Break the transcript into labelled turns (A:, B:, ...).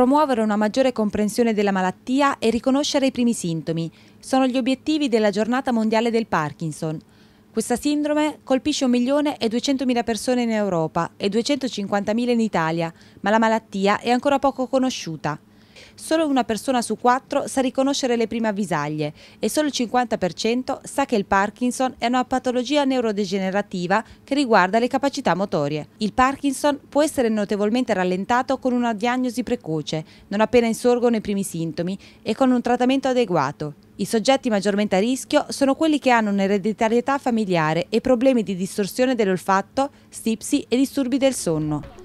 A: promuovere una maggiore comprensione della malattia e riconoscere i primi sintomi. Sono gli obiettivi della giornata mondiale del Parkinson. Questa sindrome colpisce 1 milione e 200.000 persone in Europa e 250.000 in Italia, ma la malattia è ancora poco conosciuta solo una persona su quattro sa riconoscere le prime avvisaglie e solo il 50% sa che il Parkinson è una patologia neurodegenerativa che riguarda le capacità motorie. Il Parkinson può essere notevolmente rallentato con una diagnosi precoce, non appena insorgono i primi sintomi e con un trattamento adeguato. I soggetti maggiormente a rischio sono quelli che hanno un'ereditarietà familiare e problemi di distorsione dell'olfatto, stipsi e disturbi del sonno.